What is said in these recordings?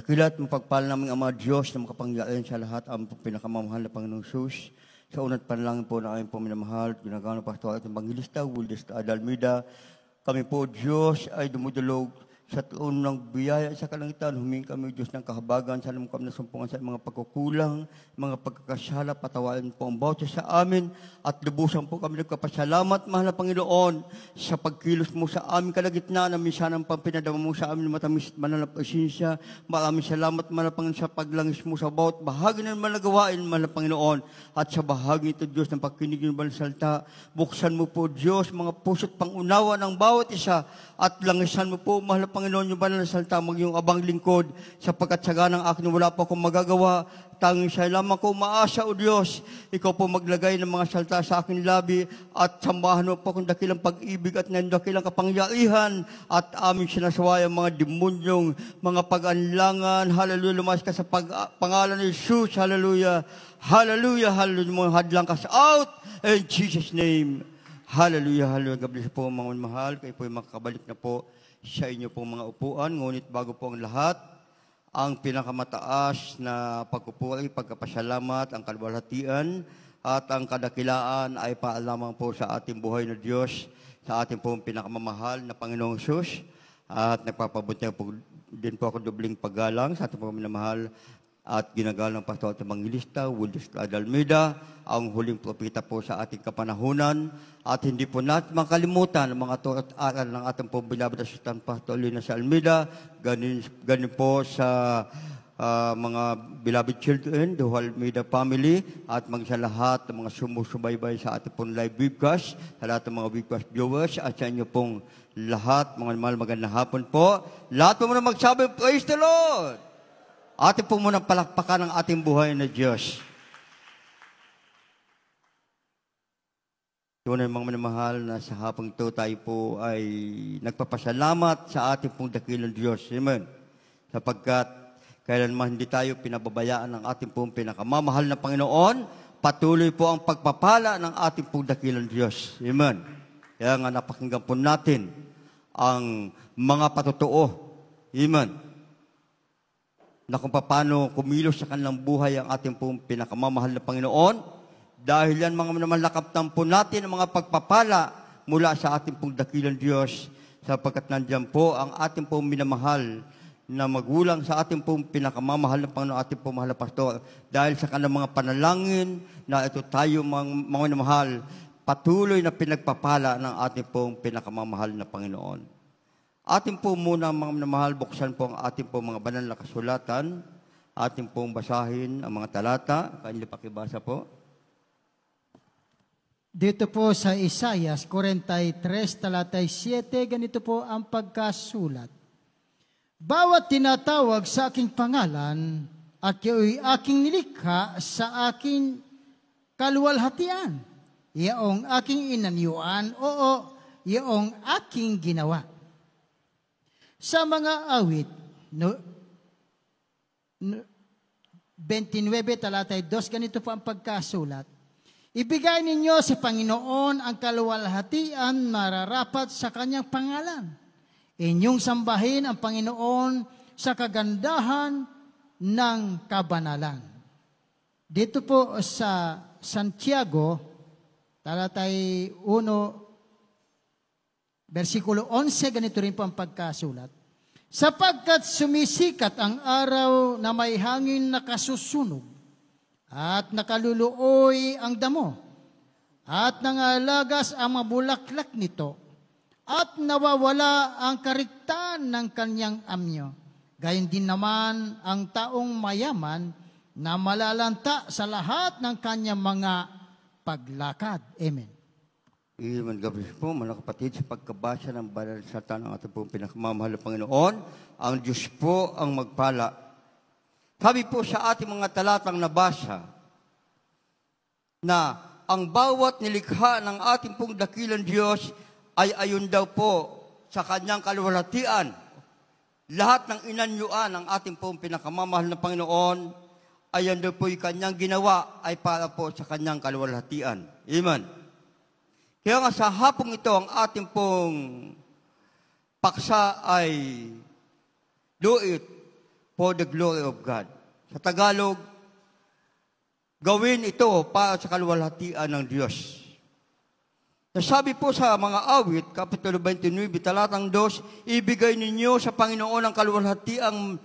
Dakila at mapagpala namin Ama Diyos na makapangyarihan sa lahat ang pinakamamahal na Panginoon Sus. Sa unat panalangin po na ayon po minamahal at ginagawang pastor at evangelista, Wildes Adalmida. Kami po, Diyos, ay dumudulog sa tuon ng biyaya sa kalangitan, humingi kami, Diyos, ng kahabagan sa lumukam na sumpungan sa mga pagkukulang, mga pagkakasala, patawain po ang bawat sa amin, at lubusan po kami nagkapasalamat, mahal na Panginoon, sa pagkilos mo sa amin kalagitnaan, na minsan ang pampinadama mo sa amin, matamis at mananap asensya. Maraming salamat, mahal na Panginoon, sa paglangis mo sa bawat bahagi ng malagawain, mahal na Panginoon, at sa bahagi ito, Diyos, ng pakinig ng bansalta, buksan mo po, Diyos, mga puso't pangunawa ng bawat isa, at langisan mo po, mahal na Panginoon, yung banal na salita, yung abang lingkod, sapagkat saga ng akin wala pa akong magagawa, tanging siya lamang ko maasa, O Diyos, ikaw po maglagay ng mga salita sa akin labi, at sambahan mo po kung dakilang pag-ibig at dakilang kapangyarihan, at aming sinasaway ang mga demonyong, mga pag-anlangan, hallelujah, lumas ka sa pag- pangalan ni Jesus, hallelujah, hallelujah, hallelujah, mga hadlang ka sa out, in Jesus' name. Hallelujah, hallelujah. God bless po mga mahal. Kayo po ay makakabalik na po sa inyo pong mga upuan. Ngunit bago po ang lahat, ang pinakamataas na pagkupo ay pagkapasalamat, ang kalwalhatian at ang kadakilaan ay paalamang po sa ating buhay na Diyos, sa ating pong pinakamamahal na Panginoong Sus. At nagpapabuti po din po ako dubling paggalang sa ating pong minamahal at ginagalang pastor at evangelista Willis Almeida, ang huling propeta po sa ating kapanahunan. At hindi po natin makalimutan ang mga turo at aral ng ating pobilabda sa Pastor Lina sa Almeida, ganin, ganin po sa uh, mga beloved children, the whole media family, at mag sa lahat ng mga sumusubaybay sa ating pong live webcast, sa lahat ng mga webcast viewers, at sa inyo pong lahat, mga mahal, magandang hapon po. Lahat po muna magsabi, praise the Lord! Atin po munang palakpakan ang ating buhay na Diyos. Tunay mga minamahal na sa hapang ito tayo po ay nagpapasalamat sa ating pong dakilang Diyos. Amen. Sapagkat kailanman hindi tayo pinababayaan ng ating pong pinakamamahal na Panginoon, patuloy po ang pagpapala ng ating pong dakilang Diyos. Amen. Kaya nga napakinggan po natin ang mga patotoo. Amen na kung paano kumilos sa kanilang buhay ang ating pong pinakamamahal na Panginoon. Dahil yan mga namalakap po natin ang mga pagpapala mula sa ating pong dakilang Diyos sapagkat nandiyan po ang ating pong minamahal na magulang sa ating pong pinakamamahal na Panginoon, ating pong mahal na pastor. Dahil sa kanilang mga panalangin na ito tayo mga, mga minamahal, patuloy na pinagpapala ng ating pong pinakamamahal na Panginoon. Atin po muna mga mahal, buksan po ang ating po mga banal na kasulatan. Atin po basahin ang mga talata. Kanila pakibasa po. Dito po sa Isaiah 43, talata 7, ganito po ang pagkasulat. Bawat tinatawag sa aking pangalan at kayo'y aking nilikha sa aking kaluwalhatian. Yaong aking inanyuan, oo, yaong aking ginawa sa mga awit, no, no, 29 talatay 2, ganito po ang pagkasulat. Ibigay ninyo sa Panginoon ang kaluwalhatian mararapat sa kanyang pangalan. Inyong sambahin ang Panginoon sa kagandahan ng kabanalan. Dito po sa Santiago, talatay 1, Versikulo 11, ganito rin po ang pagkasulat. Sapagkat sumisikat ang araw na may hangin na kasusunog at nakaluluoy ang damo at nangalagas ang mabulaklak nito at nawawala ang kariktan ng kanyang amyo. Gayon din naman ang taong mayaman na malalanta sa lahat ng kanyang mga paglakad. Amen. Iman gabi po, mga kapatid, sa pagkabasa ng banal sa tanang ating pong pinakamamahal na Panginoon, ang Diyos po ang magpala. Sabi po sa ating mga talatang nabasa na ang bawat nilikha ng ating pong dakilan Diyos ay ayon daw po sa kanyang kaluwalhatian. Lahat ng inanyuan ng ating pong pinakamamahal na Panginoon, ay ayon daw po yung kanyang ginawa ay para po sa kanyang kalwalatian. Amen. Kaya nga sa hapong ito, ang ating pong paksa ay do it for the glory of God. Sa Tagalog, gawin ito para sa kalwalhatian ng Diyos. Nasabi po sa mga awit, Kapitulo 29, talatang 2, ibigay ninyo sa Panginoon ang kalwalhatiang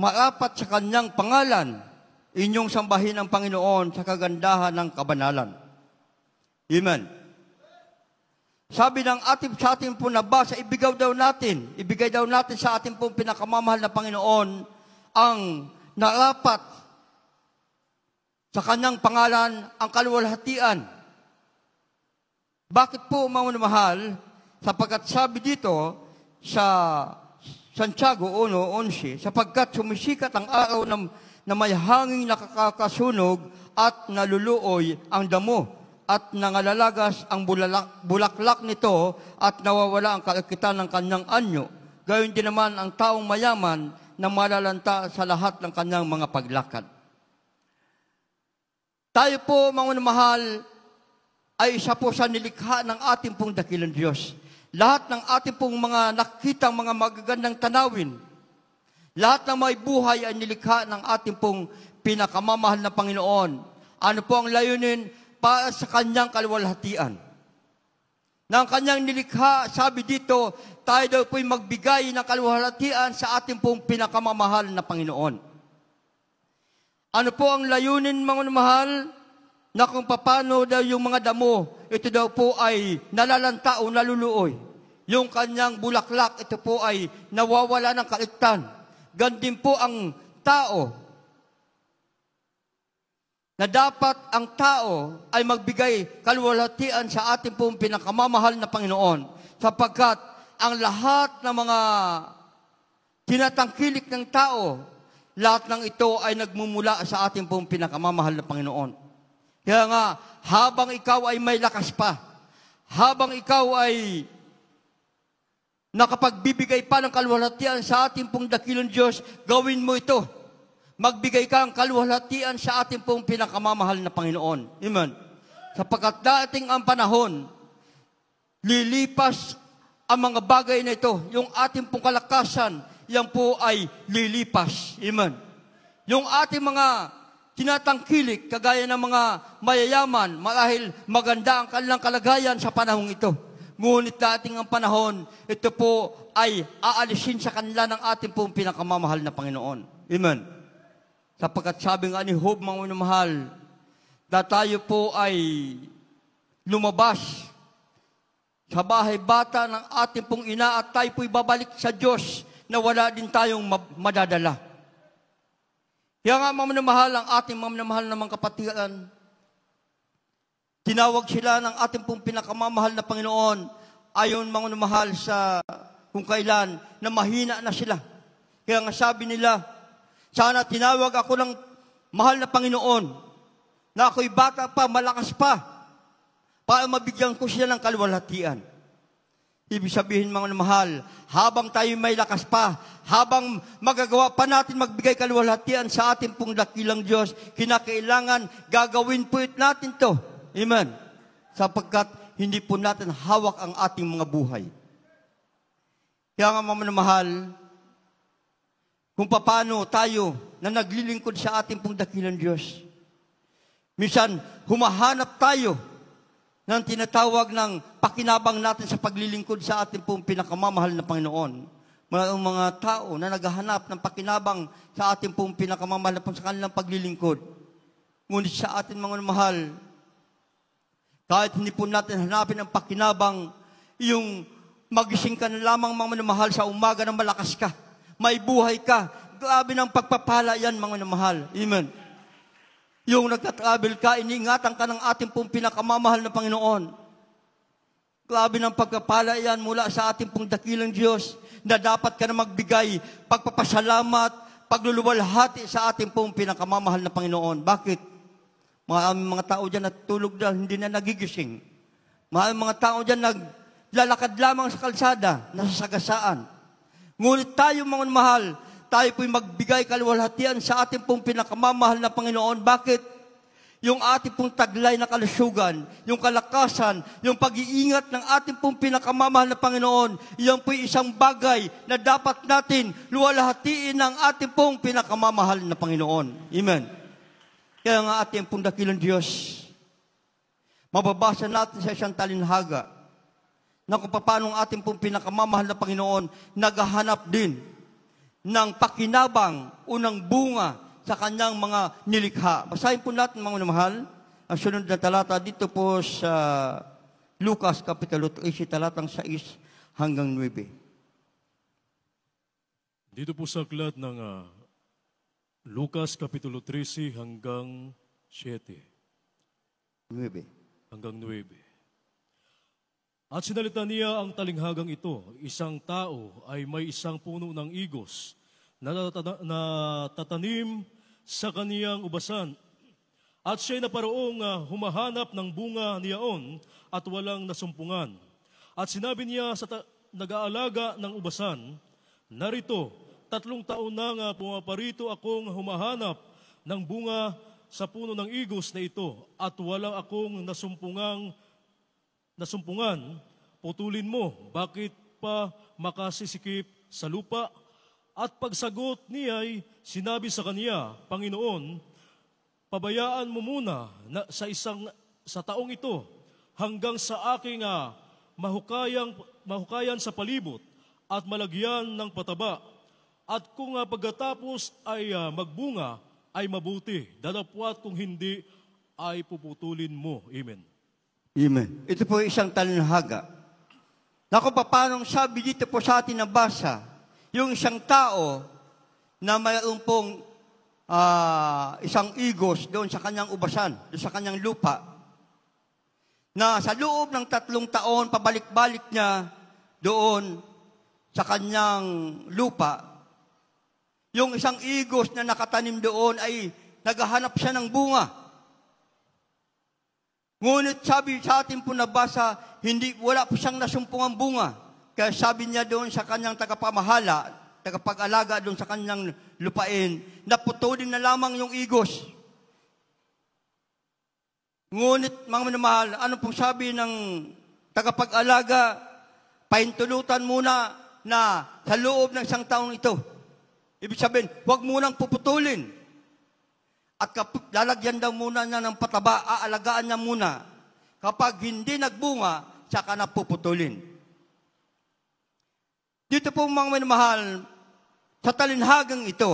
marapat sa kanyang pangalan, inyong sambahin ang Panginoon sa kagandahan ng kabanalan. Amen. Sabi ng ating sa ating po nabasa, ibigaw daw natin, ibigay daw natin sa ating pong pinakamamahal na Panginoon ang narapat sa kanyang pangalan ang kaluwalhatian. Bakit po mahal? Sapagkat sabi dito sa Santiago 1.11, sapagkat sumisikat ang araw ng, na may hangin nakakasunog at naluluoy ang damo at nangalalagas ang bulalak, bulaklak nito at nawawala ang kalakitan ng kanyang anyo. Gayon din naman ang taong mayaman na malalanta sa lahat ng kanyang mga paglakad. Tayo po, mga mahal, ay isa po sa nilikha ng ating pong dakilang Diyos. Lahat ng ating pong mga nakitang mga magagandang tanawin, lahat ng may buhay ay nilikha ng ating pong pinakamamahal na Panginoon. Ano po ang layunin? para sa kanyang kalwalhatian. Nang kanyang nilikha, sabi dito, tayo daw po'y magbigay ng kaluwalhatian sa ating pong pinakamamahal na Panginoon. Ano po ang layunin mga mahal? Na kung paano daw yung mga damo, ito daw po ay nalalanta o naluluoy. Yung kanyang bulaklak, ito po ay nawawala ng kaligtan. Gandin po ang tao na dapat ang tao ay magbigay kalwalatian sa ating pong pinakamamahal na Panginoon sapagkat ang lahat ng mga tinatangkilik ng tao, lahat ng ito ay nagmumula sa ating pong pinakamamahal na Panginoon. Kaya nga, habang ikaw ay may lakas pa, habang ikaw ay nakapagbibigay pa ng kalwalatian sa ating pong dakilong Diyos, gawin mo ito magbigay ka ang kaluhalatian sa ating pong pinakamamahal na Panginoon. Amen. Sapagkat dating ang panahon, lilipas ang mga bagay na ito. Yung ating pong kalakasan, yan po ay lilipas. Amen. Yung ating mga tinatangkilik, kagaya ng mga mayayaman, marahil maganda ang kanilang kalagayan sa panahong ito. Ngunit dating ang panahon, ito po ay aalisin sa kanila ng ating pong pinakamamahal na Panginoon. Amen. Sapagkat sabi nga ni Hob, mga mahal, na tayo po ay lumabas sa bahay bata ng ating pong ina at tayo po'y babalik sa Diyos na wala din tayong madadala. Kaya nga, mga mahal, ang ating mga mahal na mga kapatiran, tinawag sila ng ating pong pinakamamahal na Panginoon ayon mga mahal sa kung kailan na mahina na sila. Kaya nga sabi nila, sana tinawag ako ng mahal na Panginoon na ako'y bata pa, malakas pa, para mabigyan ko siya ng kaluwalhatian. Ibig sabihin mga mahal, habang tayo may lakas pa, habang magagawa pa natin magbigay kaluwalhatian sa ating pong dakilang Diyos, kinakailangan gagawin po natin to. Amen. Sapagkat hindi po natin hawak ang ating mga buhay. Kaya nga mga mahal, kung paano tayo na naglilingkod sa ating pong dakilang Diyos. Minsan, humahanap tayo ng tinatawag ng pakinabang natin sa paglilingkod sa ating pong pinakamamahal na Panginoon mga, mga tao na naghahanap ng pakinabang sa ating pong pinakamamahal na sa kanilang paglilingkod. Ngunit sa ating mga mahal, kahit hindi po natin hanapin ang pakinabang, yung magising ka na lamang mga mahal sa umaga na malakas ka may buhay ka. Grabe ng pagpapala yan, mga namahal. Amen. Yung nagka ka, iniingatan ka ng ating pong pinakamamahal na Panginoon. Grabe ng pagpapala yan mula sa ating pong dakilang Diyos na dapat ka na magbigay pagpapasalamat, pagluluwalhati sa ating pong pinakamamahal na Panginoon. Bakit? Maraming mga tao dyan natulog na hindi na nagigising. Maraming mga tao dyan naglalakad lamang sa kalsada, nasasagasaan. Ngunit tayo mga mahal, tayo po'y magbigay kaluwalhatian sa ating pong pinakamamahal na Panginoon. Bakit? Yung ating pong taglay na kalusugan, yung kalakasan, yung pag-iingat ng ating pong pinakamamahal na Panginoon, iyan po'y isang bagay na dapat natin luwalhatiin ng ating pong pinakamamahal na Panginoon. Amen. Kaya nga ating pong dakilang Diyos, mababasa natin sa isang talinhaga, na kung paano ating pong pinakamamahal na Panginoon naghahanap din ng pakinabang unang bunga sa kanyang mga nilikha. Basahin po natin mga mahal, ang sunod na talata dito po sa Lucas Kapitulo 3, talatang 6 hanggang 9. Dito po sa aklat ng uh, Lucas Kapitulo 3 hanggang 7. 9. Hanggang 9. At sinalita niya ang talinghagang ito, isang tao ay may isang puno ng igos na natatanim sa kaniyang ubasan. At siya'y naparoong ah, humahanap ng bunga niyaon at walang nasumpungan. At sinabi niya sa nag-aalaga ng ubasan, Narito, tatlong taon na nga pumaparito akong humahanap ng bunga sa puno ng igos na ito at walang akong nasumpungang nasumpungan, putulin mo, bakit pa makasisikip sa lupa? At pagsagot niya ay sinabi sa kaniya, Panginoon, pabayaan mo muna na, sa isang sa taong ito hanggang sa aking uh, mahukayang, mahukayan sa palibot at malagyan ng pataba. At kung uh, pagkatapos ay uh, magbunga, ay mabuti. Dalapwat kung hindi, ay puputulin mo. Amen. Amen. Ito po isang talinhaga. Naku, paano sabi dito po sa atin na basa, yung isang tao na mayroon pong uh, isang igos doon sa kanyang ubasan, doon sa kanyang lupa, na sa loob ng tatlong taon, pabalik-balik niya doon sa kanyang lupa, yung isang igos na nakatanim doon ay naghahanap siya ng bunga. Ngunit sabi sa atin po nabasa, hindi, wala po siyang nasumpungang bunga. Kaya sabi niya doon sa kanyang tagapamahala, tagapag-alaga doon sa kanyang lupain, naputulin na lamang yung igos. Ngunit, mga minamahal, ano pong sabi ng tagapag-alaga, paintulutan muna na sa loob ng isang taong ito. Ibig sabihin, huwag munang puputulin at kap- lalagyan daw muna niya ng pataba, aalagaan niya muna. Kapag hindi nagbunga, tsaka na puputulin. Dito po mga minamahal, sa talinhagang ito,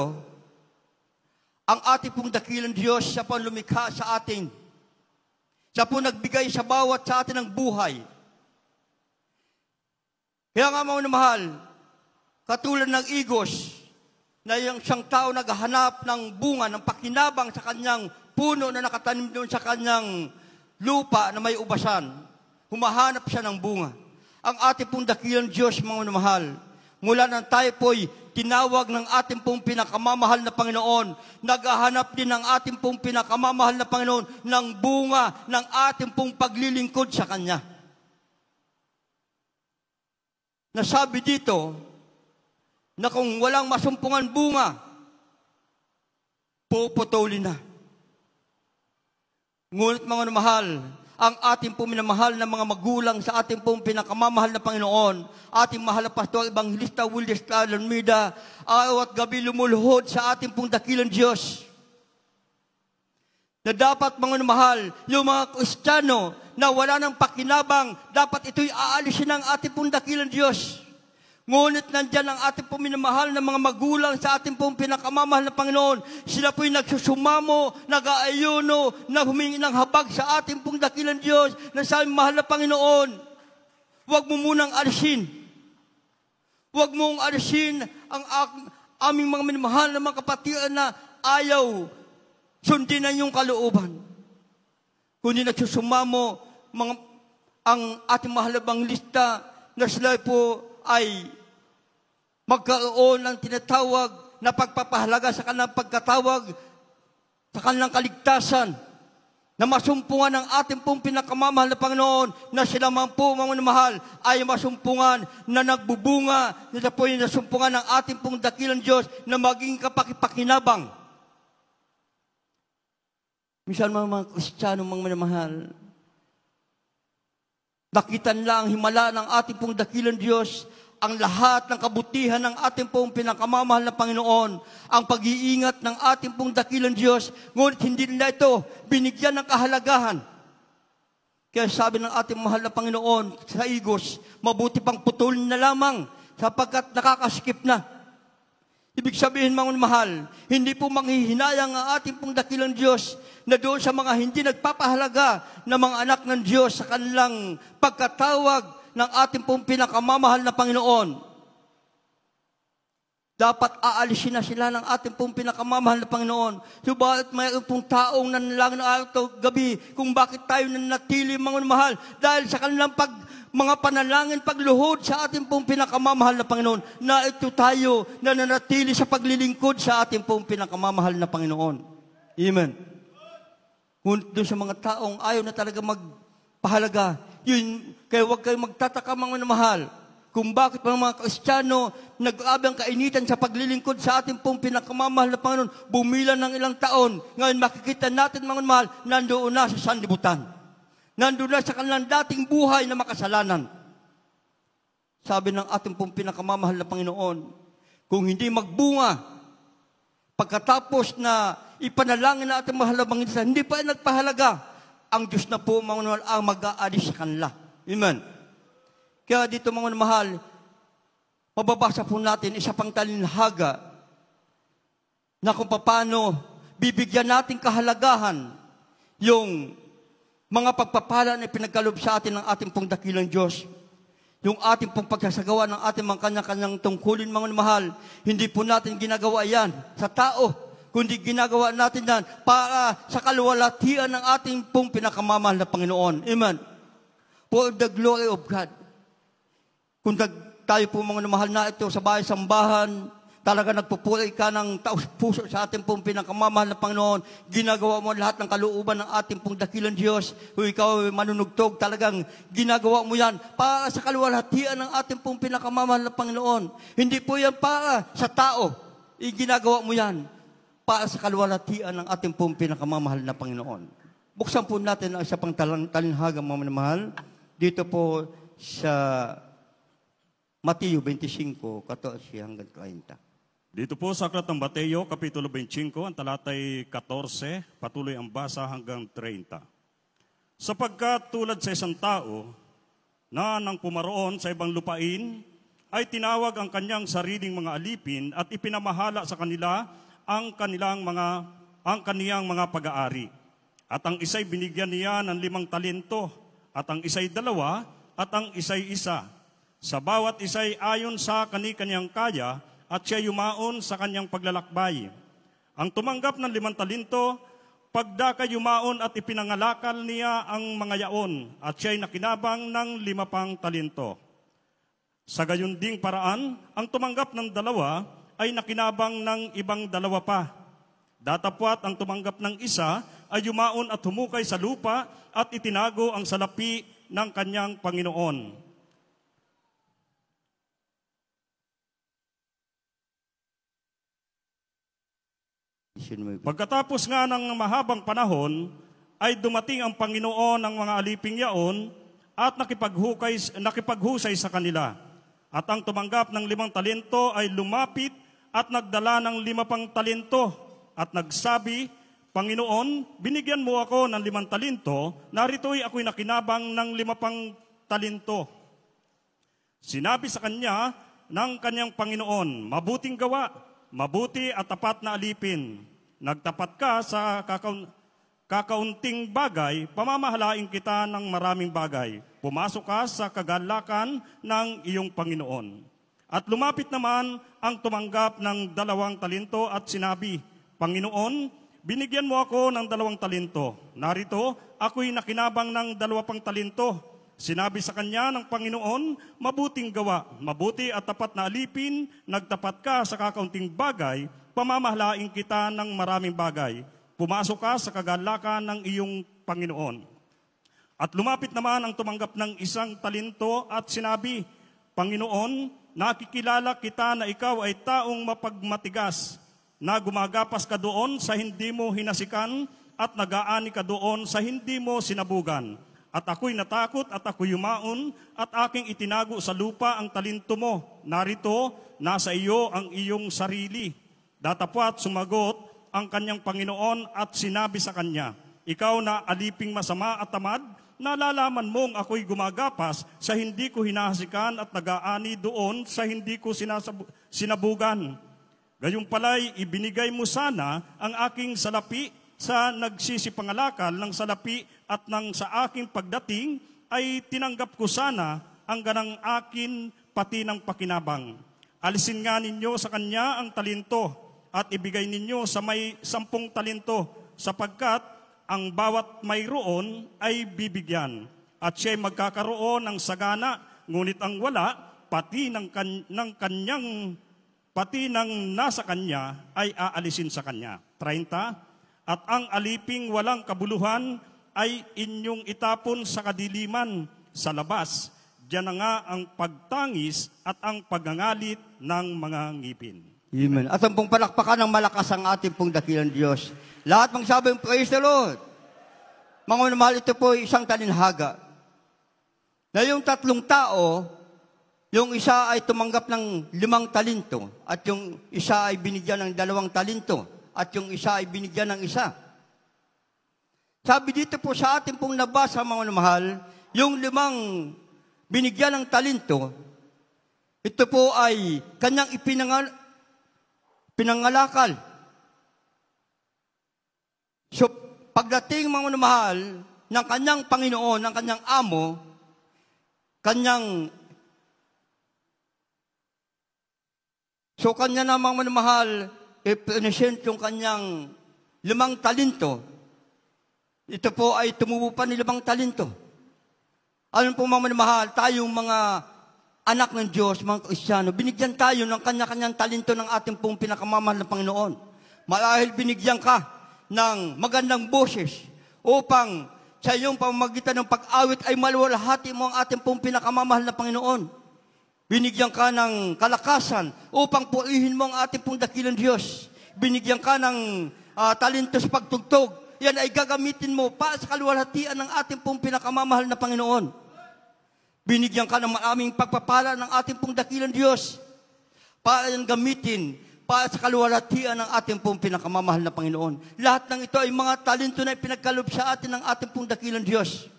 ang ating pong dakilang Diyos, siya po lumikha sa atin. Siya po nagbigay sa bawat sa atin ng buhay. Kaya nga mga mahal, katulad ng igos, na yung isang tao naghahanap ng bunga, ng pakinabang sa kanyang puno na nakatanim doon sa kanyang lupa na may ubasan. Humahanap siya ng bunga. Ang ating pong dakilang Diyos, mga mahal, mula nang tayo po'y tinawag ng ating pong pinakamamahal na Panginoon, naghahanap din ng ating pong pinakamamahal na Panginoon ng bunga ng ating pong paglilingkod sa Kanya. Nasabi dito, na kung walang masumpungan bunga, puputulin na. Ngunit mga mahal, ang ating pong minamahal na mga magulang sa ating pong pinakamamahal na Panginoon, ating mahal na Pastor Evangelista Willis Talonmida, araw at gabi lumuluhod sa ating pong dakilang Diyos. Na dapat mga mahal, yung mga Kristiyano na wala ng pakinabang, dapat ito'y aalisin ng ating pong dakilang Diyos. Ngunit nandyan ang ating pong na mga magulang sa ating pong pinakamamahal na Panginoon. Sila po'y nagsusumamo, nag-aayuno, na humingi ng habag sa ating pong dakilan Diyos na sa aming mahal na Panginoon. Huwag mo munang alisin. Huwag mong alisin ang aming mga minamahal na mga kapatiran na ayaw sundin na iyong kalooban. Kundi nagsusumamo mga, ang ating mahalabang lista na sila po ay magkaroon ng tinatawag na pagpapahalaga sa kanilang pagkatawag, sa kanilang kaligtasan, na masumpungan ng ating pong pinakamamahal na Panginoon na sila man po mga mahal ay masumpungan na nagbubunga na po yung nasumpungan ng ating pong dakilang Diyos na maging kapakipakinabang. Minsan mga, mga Kristiyano mga mahal, Dakitan lang himala ng ating pong dakilang Diyos ang lahat ng kabutihan ng ating pong pinakamamahal na Panginoon, ang pag-iingat ng ating pong dakilang Diyos, ngunit hindi nila ito binigyan ng kahalagahan. Kaya sabi ng ating mahal na Panginoon sa Igos, mabuti pang putulin na lamang sapagkat nakakaskip na Ibig sabihin, mga mahal, hindi po manghihinayang ang ating pong dakilang Diyos na doon sa mga hindi nagpapahalaga na mga anak ng Diyos sa kanilang pagkatawag ng ating pong pinakamamahal na Panginoon. Dapat aalisin na sila ng ating pong pinakamamahal na Panginoon. Subalit so, mayroon pong taong nanalangin ng araw to gabi kung bakit tayo nanatili mga mahal dahil sa kanilang pag, mga panalangin, pagluhod sa ating pong pinakamamahal na Panginoon na ito tayo na nanatili sa paglilingkod sa ating pong pinakamamahal na Panginoon. Amen. Kung doon sa mga taong ayaw na talaga magpahalaga, yun, kaya huwag kayong magtataka mga mahal kung bakit pa mga Kristiyano nag-aabang kainitan sa paglilingkod sa ating pong pinakamamahal na Panginoon, bumila ng ilang taon. Ngayon makikita natin mga mahal, nandoon na sa sandibutan. Nandoon na sa kanilang dating buhay na makasalanan. Sabi ng ating pong pinakamamahal na Panginoon, kung hindi magbunga, pagkatapos na ipanalangin na ating mahal na Panginoon, hindi pa nagpahalaga, ang Diyos na po, mga mahal, ang mag-aalis sa kanila. Amen. Kaya dito mga mahal, mababasa po natin isa pang talinhaga na kung paano bibigyan natin kahalagahan yung mga pagpapala na pinagkalob sa atin ng ating pong dakilang Diyos. Yung ating pong pagsasagawa ng ating mga kanya-kanyang tungkulin, mga mahal, hindi po natin ginagawa yan sa tao, kundi ginagawa natin yan para sa kaluwalatian ng ating pong pinakamamahal na Panginoon. Amen. For the glory of God. Kung dag, tayo po mga namahal na ito sa bahay-sambahan, talaga nagpupulay ka ng taos puso sa ating pong pinakamamahal na Panginoon. Ginagawa mo lahat ng kalooban ng ating pong dakilan Diyos. Kung ikaw ay manunugtog, talagang ginagawa mo yan para sa kaluwalhatian ng ating pong pinakamamahal na Panginoon. Hindi po yan para sa tao. Iginagawa mo yan para sa kaluwalhatian ng ating pong pinakamamahal na Panginoon. Buksan po natin ang isa pang talinhaga, mga mahal. Dito po sa Mateo 25, 14 hanggang 30. Dito po sa Aklat ng Mateo, Kapitulo 25, ang talatay 14, patuloy ang basa hanggang 30. Sapagkat tulad sa isang tao na nang pumaroon sa ibang lupain, ay tinawag ang kanyang sariling mga alipin at ipinamahala sa kanila ang kanilang mga ang kaniyang mga pag-aari. At ang isa'y binigyan niya ng limang talento, at ang isa'y dalawa, at ang isa'y isa, sa bawat isa'y ayon sa kani-kanyang kaya at siya yumaon sa kanyang paglalakbay. Ang tumanggap ng limang talinto, pagdaka yumaon at ipinangalakal niya ang mga yaon at siya'y nakinabang ng lima pang talinto. Sa gayon ding paraan, ang tumanggap ng dalawa ay nakinabang ng ibang dalawa pa. Datapwat ang tumanggap ng isa ay yumaon at humukay sa lupa at itinago ang salapi ng kanyang Panginoon. Pagkatapos nga ng mahabang panahon, ay dumating ang Panginoon ng mga aliping yaon at nakipaghukay, nakipaghusay sa kanila. At ang tumanggap ng limang talento ay lumapit at nagdala ng lima pang talento at nagsabi, Panginoon, binigyan mo ako ng limang talento, narito'y ako'y nakinabang ng lima pang talento. Sinabi sa kanya ng kanyang Panginoon, mabuting gawa, mabuti at tapat na alipin Nagtapat ka sa kakaun kakaunting bagay, pamamahalain kita ng maraming bagay. Pumasok ka sa kagalakan ng iyong Panginoon. At lumapit naman ang tumanggap ng dalawang talento at sinabi, Panginoon, binigyan mo ako ng dalawang talento. Narito, ako'y nakinabang ng dalawa pang talento. Sinabi sa kanya ng Panginoon, mabuting gawa, mabuti at tapat na alipin, nagtapat ka sa kakaunting bagay, pamamahalain kita ng maraming bagay. Pumasok ka sa kagalakan ng iyong Panginoon. At lumapit naman ang tumanggap ng isang talinto at sinabi, Panginoon, nakikilala kita na ikaw ay taong mapagmatigas, na gumagapas ka doon sa hindi mo hinasikan at nagaani ka doon sa hindi mo sinabugan. At ako'y natakot at ako'y yumaon at aking itinago sa lupa ang talinto mo. Narito, nasa iyo ang iyong sarili Datapwat sumagot ang kanyang Panginoon at sinabi sa kanya, Ikaw na aliping masama at tamad, nalalaman mong ako'y gumagapas sa hindi ko hinahasikan at nagaani doon sa hindi ko sinasab- sinabugan. Gayun pala'y ibinigay mo sana ang aking salapi sa nagsisipangalakal ng salapi at nang sa aking pagdating ay tinanggap ko sana ang ganang akin pati ng pakinabang. Alisin nga ninyo sa kanya ang talinto at ibigay ninyo sa may sampung talento sapagkat ang bawat mayroon ay bibigyan at siya'y magkakaroon ng sagana ngunit ang wala pati ng, kan- ng kanyang pati ng nasa kanya ay aalisin sa kanya. 30. At ang aliping walang kabuluhan ay inyong itapon sa kadiliman sa labas. Diyan na nga ang pagtangis at ang pagangalit ng mga ngipin. Amen. At ang pong palakpakan ng malakas ang ating pong dakilang Diyos. Lahat magsabi ng praise the Lord. Mga minamahal, ito po isang talinhaga. Na yung tatlong tao, yung isa ay tumanggap ng limang talinto at yung isa ay binigyan ng dalawang talinto at yung isa ay binigyan ng isa. Sabi dito po sa ating pong nabasa mga mahal, yung limang binigyan ng talinto, ito po ay kanyang ipinangalan, pinangalakal. So, pagdating mga mahal ng kanyang Panginoon, ng kanyang amo, kanyang So kanya namang manamahal, ipinesent yung kanyang limang talento. Ito po ay tumubo pa ni limang talento. Ano po mga manamahal, tayong mga anak ng Diyos, mga Kristiyano, binigyan tayo ng kanya-kanyang talento ng ating pong pinakamamahal na Panginoon. Marahil binigyan ka ng magandang boses upang sa iyong pamamagitan ng pag-awit ay maluwalhati mo ang ating pong pinakamamahal na Panginoon. Binigyan ka ng kalakasan upang purihin mo ang ating pong dakilang Diyos. Binigyan ka ng uh, talento sa pagtugtog. Yan ay gagamitin mo para sa kaluwalhatian ng ating pong pinakamamahal na Panginoon. Binigyan ka ng maraming pagpapala ng ating pong dakilang Diyos para yung gamitin para sa kaluwalhatian ng ating pong pinakamamahal na Panginoon. Lahat ng ito ay mga talento na ipinagkalob sa atin ng ating pong dakilang Diyos.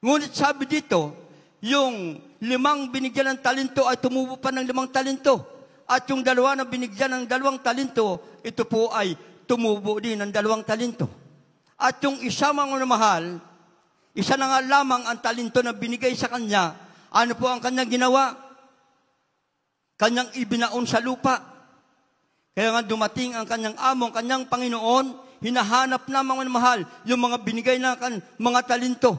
Ngunit sabi dito, yung limang binigyan ng talento ay tumubo pa ng limang talento. At yung dalawa na binigyan ng dalawang talento, ito po ay tumubo din ng dalawang talento. At yung isa mga mahal, isa na nga lamang ang talento na binigay sa kanya. Ano po ang kanyang ginawa? Kanyang ibinaon sa lupa. Kaya nga dumating ang kanyang among, kanyang Panginoon, hinahanap na mga mahal yung mga binigay na kan, mga talento.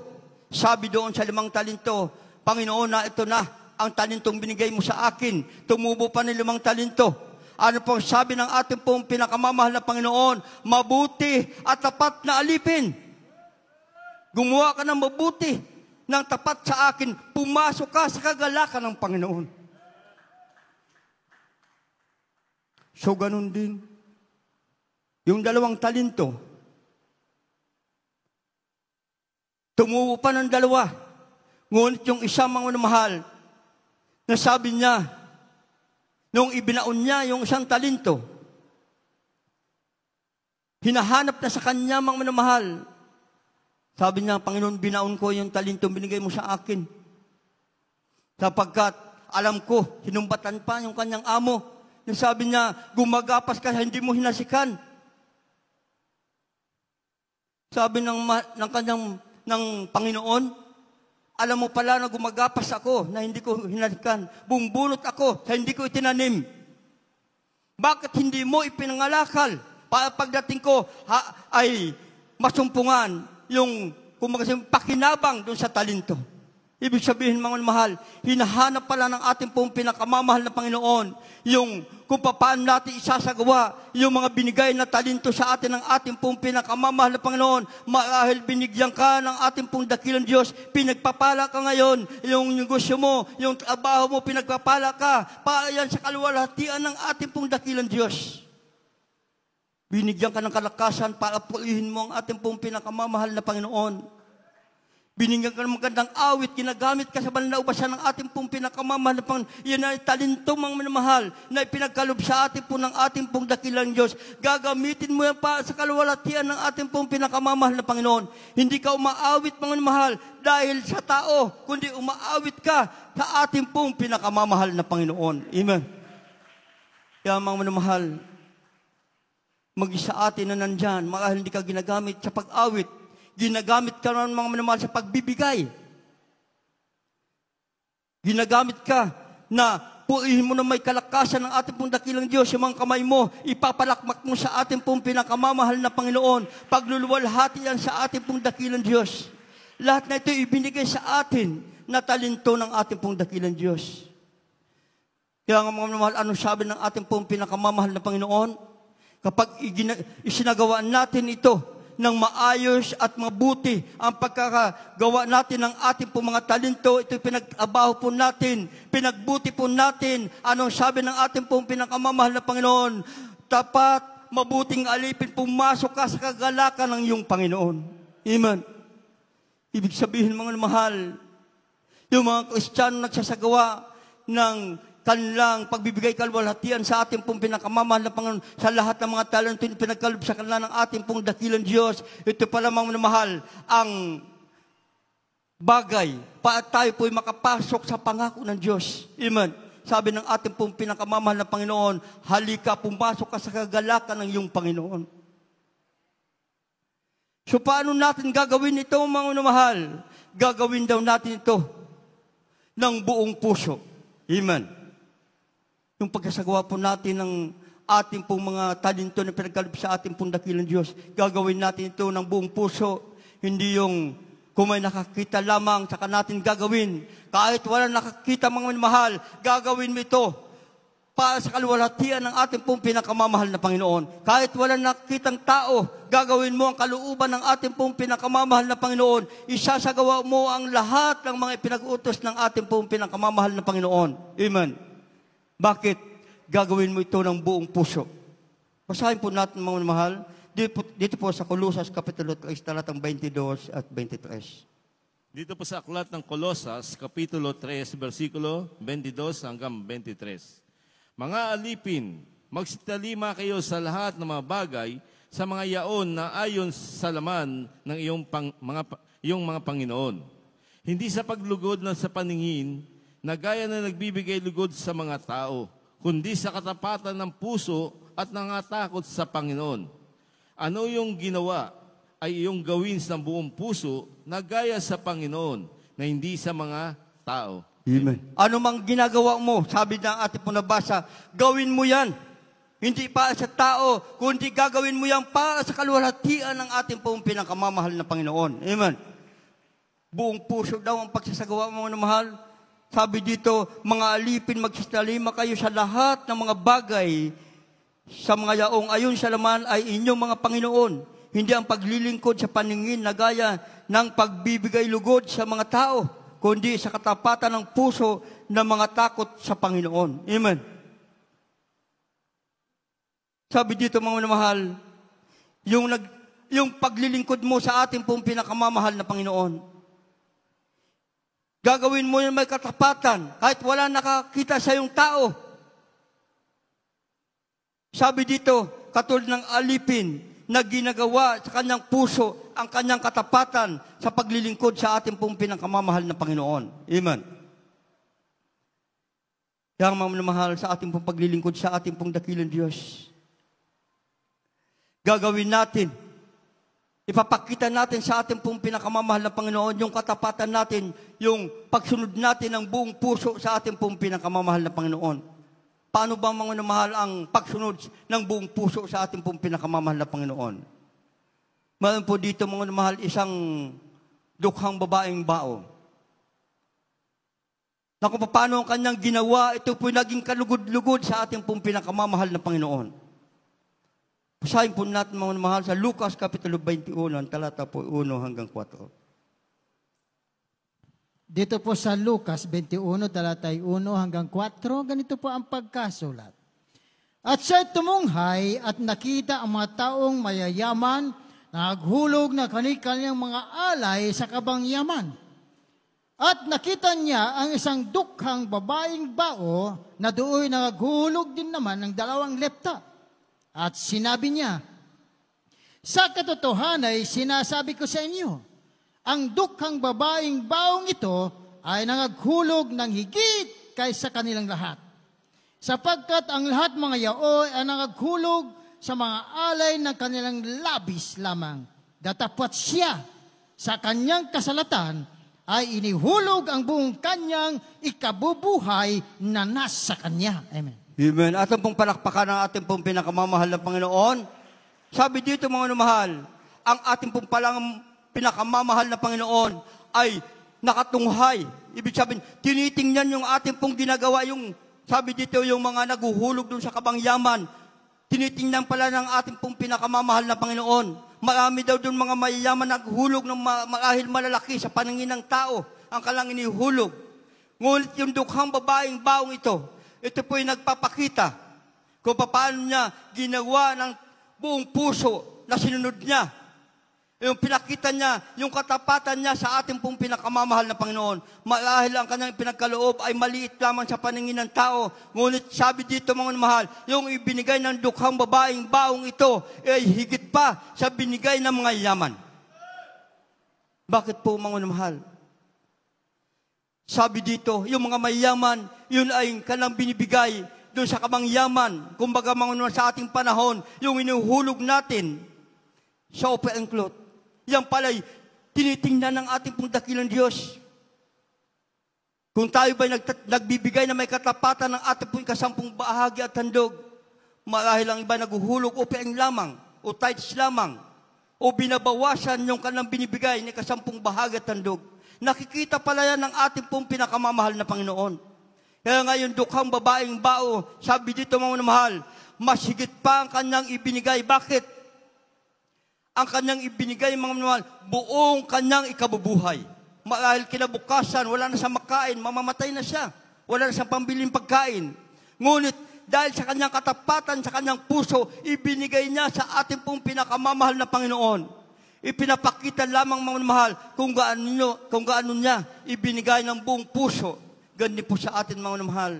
Sabi doon sa limang talento, Panginoon na ito na ang talentong binigay mo sa akin. Tumubo pa ng limang talento. Ano pong sabi ng ating pong pinakamamahal na Panginoon? Mabuti at tapat na alipin. Gumawa ka ng mabuti, ng tapat sa akin. Pumasok ka sa kagalakan ng Panginoon. So, ganun din. Yung dalawang talento, tumuo pa ng dalawa. Ngunit yung isa mga mahal, nasabi niya, nung ibinaon niya yung isang talento, hinahanap na sa kanya mga mahal sabi niya, Panginoon, binaon ko yung talento, binigay mo sa akin. Sapagkat alam ko, hinumbatan pa yung kanyang amo. Yung sabi niya, gumagapas ka, hindi mo hinasikan. Sabi ng, ng kanyang ng Panginoon, alam mo pala na gumagapas ako na hindi ko hinasikan. Bumbulot ako sa hindi ko itinanim. Bakit hindi mo ipinangalakal? Para pagdating ko ha, ay masumpungan yung kumbaga pakinabang doon sa talento. Ibig sabihin, mga mahal, hinahanap pala ng ating pong pinakamamahal na Panginoon yung kung paano natin isasagawa yung mga binigay na talento sa atin ng ating pong pinakamamahal na Panginoon. Marahil binigyan ka ng ating pong dakilang Diyos, pinagpapala ka ngayon, yung negosyo mo, yung trabaho mo, pinagpapala ka, para yan sa kaluwalhatian ng ating pong dakilang Diyos. Binigyan ka ng kalakasan para purihin mo ang ating pong pinakamamahal na Panginoon. Binigyan ka ng magandang awit, ginagamit ka sa banlaubasan ng ating pong pinakamamahal na Panginoon. Yan ay talento mang minamahal na ipinagkalob sa ating po ng ating pong dakilang Diyos. Gagamitin mo yan pa sa kalwalatian ng ating pong pinakamamahal na Panginoon. Hindi ka umaawit, mga mahal, dahil sa tao, kundi umaawit ka sa ating pong pinakamamahal na Panginoon. Amen. Kaya, mga minamahal, mag-isa atin na nandyan, mga hindi ka ginagamit sa pag-awit, ginagamit ka ng mga minamahal sa pagbibigay. Ginagamit ka na purihin mo na may kalakasan ng ating pong dakilang Diyos, yung mga kamay mo, ipapalakmak mo sa ating pong pinakamamahal na Panginoon, pagluluwalhati yan sa ating pong dakilang Diyos. Lahat na ito ibinigay sa atin na talento ng ating pong dakilang Diyos. Kaya nga mga mahal, ano sabi ng ating pong pinakamamahal na Panginoon? kapag isinagawa natin ito ng maayos at mabuti ang pagkakagawa natin ng ating pong mga talento, ito pinag-abaho po natin, pinagbuti po natin, anong sabi ng ating pong pinakamamahal na Panginoon, tapat, mabuting alipin, pumasok ka sa kagalakan ng iyong Panginoon. Amen. Ibig sabihin mga mahal, yung mga Kristiyano nagsasagawa ng kanlang pagbibigay kalwalhatian sa ating pong pinakamamahal na Panginoon sa lahat ng mga talento na pinagkalob sa kanila ng ating pong dakilang Diyos. Ito pa lamang mahal ang bagay pa tayo po'y makapasok sa pangako ng Diyos. Amen. Sabi ng ating pong pinakamamahal na Panginoon, halika, pumasok ka sa kagalakan ng iyong Panginoon. So paano natin gagawin ito, mga mahal? Gagawin daw natin ito ng buong puso. Amen. Yung pagkasagawa po natin ng ating pong mga talento na pinagkalib sa ating pong dakilang Diyos. Gagawin natin ito ng buong puso, hindi yung kung may nakakita lamang, saka natin gagawin. Kahit wala nakakita mga mahal, gagawin mo ito para sa kaluwalhatian ng ating pong pinakamamahal na Panginoon. Kahit wala nakitang tao, gagawin mo ang kalooban ng ating pong pinakamamahal na Panginoon. Isasagawa mo ang lahat ng mga ipinag utos ng ating pong pinakamamahal na Panginoon. Amen. Bakit gagawin mo ito ng buong puso? Basahin po natin mga mahal. Dito po, sa Colosas Kapitulo 3, talatang 22 at 23. Dito po sa aklat ng Kolosas, Kapitulo 3, versikulo 22 hanggang 23. Mga alipin, magsitalima kayo sa lahat ng mga bagay sa mga yaon na ayon sa laman ng iyong, pang, mga, iyong mga Panginoon. Hindi sa paglugod ng sa paningin na gaya na nagbibigay lugod sa mga tao, kundi sa katapatan ng puso at nangatakot sa Panginoon. Ano yung ginawa ay iyong gawin sa buong puso na gaya sa Panginoon na hindi sa mga tao. Amen. Ano mang ginagawa mo, sabi ng ating punabasa, gawin mo yan. Hindi para sa tao, kundi gagawin mo yan para sa kaluwalhatian ng ating pong pinakamamahal na Panginoon. Amen. Buong puso daw ang pagsasagawa mo ng mahal sabi dito, mga alipin, magsistalima kayo sa lahat ng mga bagay sa mga yaong ayon sa laman ay inyong mga Panginoon. Hindi ang paglilingkod sa paningin na gaya ng pagbibigay lugod sa mga tao, kundi sa katapatan ng puso ng mga takot sa Panginoon. Amen. Sabi dito mga mahal, yung, nag, yung paglilingkod mo sa ating pong pinakamamahal na Panginoon, Gagawin mo yung may katapatan kahit wala nakakita sa yung tao. Sabi dito, katulad ng alipin na ginagawa sa kanyang puso ang kanyang katapatan sa paglilingkod sa ating pong pinakamamahal na Panginoon. Amen. Kaya mga mahal sa ating pong paglilingkod sa ating pong dakilang Diyos. Gagawin natin Ipapakita natin sa ating pong pinakamamahal na Panginoon yung katapatan natin, yung pagsunod natin ng buong puso sa ating pong pinakamamahal na Panginoon. Paano ba mga mahal ang pagsunod ng buong puso sa ating pong pinakamamahal na Panginoon? Mayroon po dito mga mahal isang dukhang babaeng bao. Naku, paano ang kanyang ginawa, ito po naging kalugod-lugod sa ating pong pinakamamahal na Panginoon. Basahin po natin mga mahal sa Lucas Kapitulo 21, talata po 1 hanggang 4. Dito po sa Lucas 21, talatay 1 hanggang 4, ganito po ang pagkasulat. At siya tumunghay at nakita ang mga taong mayayaman na naghulog na kanikanyang mga alay sa kabangyaman. At nakita niya ang isang dukhang babaeng bao na dooy naghulog din naman ng dalawang lepta. At sinabi niya, Sa katotohanan ay sinasabi ko sa inyo, ang dukhang babaeng baong ito ay nangaghulog ng higit kaysa kanilang lahat. Sapagkat ang lahat mga yaoy ay nangaghulog sa mga alay ng kanilang labis lamang. Datapat siya sa kanyang kasalatan ay inihulog ang buong kanyang ikabubuhay na nasa kanya. Amen. Amen. Atin pong palakpakan ang ating pong pinakamamahal na Panginoon. Sabi dito mga mahal, ang ating pong palang pinakamamahal na Panginoon ay nakatunghay. Ibig sabihin, tinitingnan yung ating pong ginagawa, yung sabi dito yung mga naguhulog doon sa kabangyaman, tinitingnan pala ng ating pong pinakamamahal na Panginoon. Marami daw doon mga mayayaman naghulog ng marahil malalaki sa paningin ng tao, ang kalang inihulog. Ngunit yung dukhang babaeng baong ito, ito po'y nagpapakita kung paano niya ginawa ng buong puso na sinunod niya. Yung pinakita niya, yung katapatan niya sa ating pong pinakamamahal na Panginoon. Malahil ang kanyang pinagkaloob ay maliit lamang sa paningin ng tao. Ngunit sabi dito mga mahal, yung ibinigay ng dukhang babaeng baong ito ay higit pa sa binigay ng mga yaman. Bakit po mga mahal? Sabi dito, yung mga mayaman, yun ay kanang binibigay doon sa kamangyaman, kumbaga mga sa ating panahon, yung inuhulog natin sa open cloth. Yan pala'y tinitingnan ng ating pong Diyos. Kung tayo ba'y nag- nagbibigay na may katapatan ng ating pong kasampung bahagi at handog, marahil ang iba naguhulog open lamang, o tithes lamang, o binabawasan yung kanang binibigay ni kasampung bahagi at handog. Nakikita pala yan ng ating pong pinakamamahal na Panginoon. Kaya ngayon, dukhang babaeng bao, sabi dito mga mahal, mas pa ang kanyang ibinigay. Bakit? Ang kanyang ibinigay, mga mahal, buong kanyang ikabubuhay. Dahil kinabukasan, wala na siyang makain, mamamatay na siya. Wala na siyang pambiling pagkain. Ngunit, dahil sa kanyang katapatan, sa kanyang puso, ibinigay niya sa ating pong pinakamamahal na Panginoon. Ipinapakita lamang mga mahal kung gaano, nyo, kung gaano niya ibinigay ng buong puso. Ganyan po sa atin mga mahal.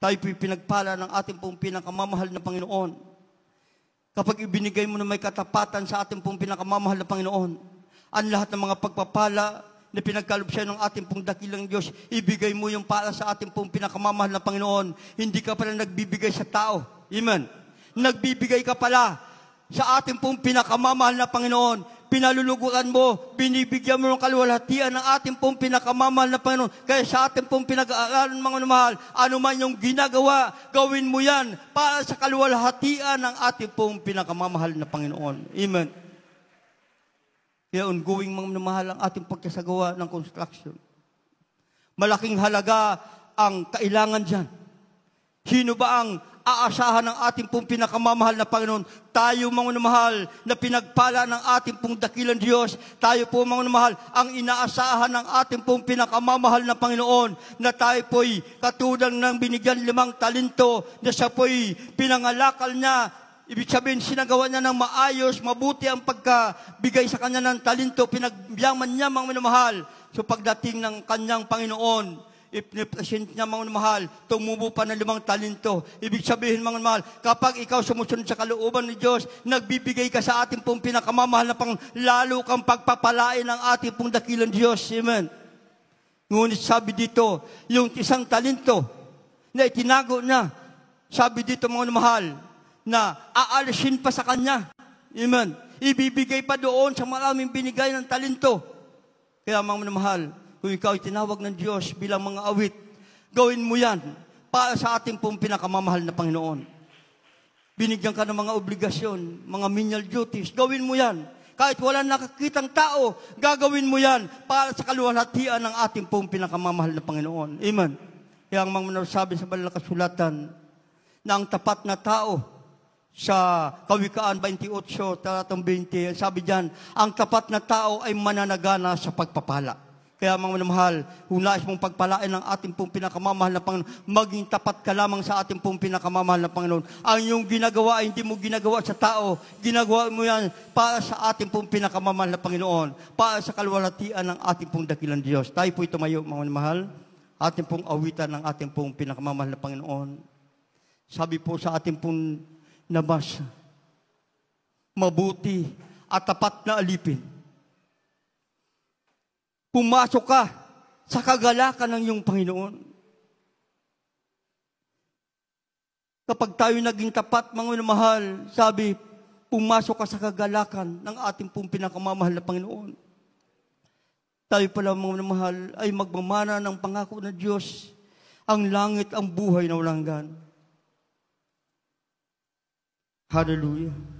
Tayo po pinagpala ng ating pong pinakamamahal na Panginoon. Kapag ibinigay mo na may katapatan sa ating pong pinakamamahal na Panginoon, ang lahat ng mga pagpapala, na pinagkalob siya ng ating pong dakilang Diyos, ibigay mo yung para sa ating pong pinakamamahal na Panginoon. Hindi ka pala nagbibigay sa tao. Amen. Nagbibigay ka pala sa ating pong pinakamamahal na Panginoon. Pinaluluguran mo, binibigyan mo ng kaluwalhatian ng ating pong pinakamamahal na Panginoon. Kaya sa ating pong pinag-aaralan, mga mahal, ano man yung ginagawa, gawin mo yan para sa kaluwalhatian ng ating pong pinakamamahal na Panginoon. Amen. Kaya ongoing, mga mahal, ang ating pagkasagawa ng construction. Malaking halaga ang kailangan dyan. Sino ba ang aasahan ng ating pong pinakamamahal na Panginoon. Tayo mga mahal na pinagpala ng ating pong dakilang Diyos. Tayo po mga mahal ang inaasahan ng ating pong pinakamamahal na Panginoon na tayo po'y katulad ng binigyan limang talento na siya po'y pinangalakal niya Ibig sabihin, sinagawa niya ng maayos, mabuti ang pagkabigay sa kanya ng talento, pinagyaman niya, mga minamahal. So pagdating ng kanyang Panginoon, ipinipasint niya mga mahal, tumubo pa ng limang talento. Ibig sabihin mga mahal, kapag ikaw sumusunod sa kalooban ni Diyos, nagbibigay ka sa ating pong pinakamamahal na pang lalo kang pagpapalain ng ating pong dakilan Diyos. Amen. Ngunit sabi dito, yung isang talento na itinago na, sabi dito mga mahal, na aalisin pa sa kanya. Amen. Ibibigay pa doon sa maraming binigay ng talento. Kaya mga mahal, kung ikaw ay tinawag ng Diyos bilang mga awit, gawin mo yan para sa ating pong pinakamamahal na Panginoon. Binigyan ka ng mga obligasyon, mga menial duties, gawin mo yan. Kahit wala nakakitang tao, gagawin mo yan para sa kaluwalhatian ng ating pong pinakamamahal na Panginoon. Amen. Kaya ang mga sabi sa balakasulatan na ang tapat na tao sa Kawikaan 28, 20, sabi diyan, ang tapat na tao ay mananagana sa pagpapala. Kaya mga minamahal, hunais mong pagpalain ng ating pong pinakamamahal na Panginoon. Maging tapat ka lamang sa ating pong pinakamamahal na Panginoon. Ang iyong ginagawa ay hindi mo ginagawa sa tao. Ginagawa mo yan para sa ating pong pinakamamahal na Panginoon. Para sa kalwalatian ng ating pong dakilang Diyos. Tayo po tumayo mga minamahal. Ating pong awitan ng ating pong pinakamamahal na Panginoon. Sabi po sa ating pong nabas, mabuti at tapat na alipin Pumasok ka sa kagalakan ng iyong Panginoon. Kapag tayo naging tapat, mga mahal, sabi, pumasok ka sa kagalakan ng ating pong pinakamamahal na Panginoon. Tayo pala, mga mahal, ay magmamana ng pangako ng Diyos, ang langit, ang buhay na walang gan. Hallelujah.